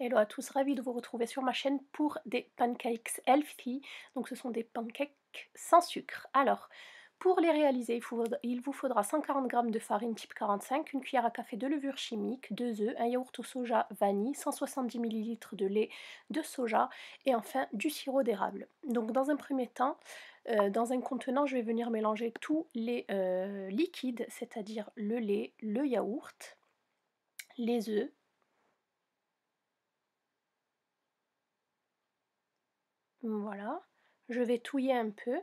Hello à tous, ravi de vous retrouver sur ma chaîne pour des pancakes healthy. Donc ce sont des pancakes sans sucre. Alors, pour les réaliser, il, vous faudra 140 g de farine type 45, une cuillère à café de levure chimique, 2 œufs, un yaourt au soja vanille, 170 ml de lait de soja et enfin du sirop d'érable. Donc dans un premier temps, euh, dans un contenant, je vais venir mélanger tous les euh, liquides, c'est-à-dire le lait, le yaourt, les œufs, Voilà. Je vais touiller un peu.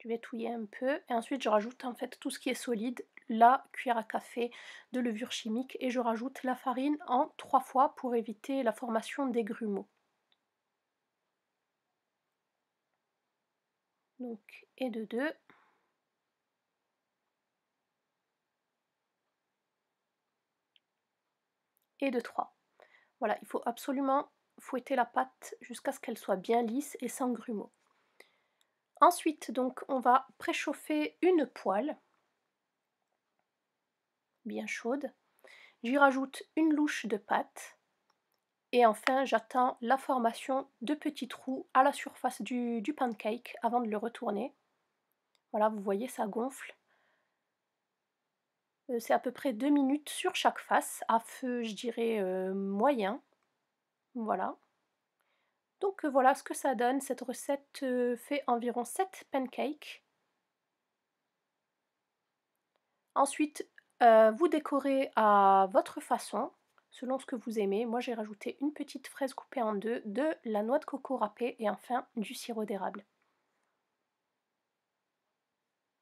Je vais touiller un peu et ensuite je rajoute en fait tout ce qui est solide, la cuillère à café de levure chimique et je rajoute la farine en trois fois pour éviter la formation des grumeaux. Donc, et de deux. Et de trois. Voilà, il faut absolument fouetter la pâte jusqu'à ce qu'elle soit bien lisse et sans grumeaux. Ensuite, donc, on va préchauffer une poêle bien chaude. J'y rajoute une louche de pâte. Et enfin, j'attends la formation de petits trous à la surface du, pancake avant de le retourner. Voilà, vous voyez, ça gonfle. Euh, c'est à peu près 2 minutes sur chaque face, à feu, je dirais, euh, moyen. Voilà. Donc euh, voilà ce que ça donne. Cette recette euh, fait environ 7 pancakes. Ensuite, euh, vous décorez à votre façon, selon ce que vous aimez. Moi, j'ai rajouté une petite fraise coupée en deux, de la noix de coco râpée et enfin du sirop d'érable.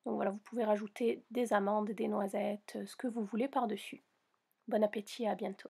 Donc voilà, vous pouvez rajouter des amandes, des noisettes, ce que vous voulez par-dessus. Bon appétit et à bientôt.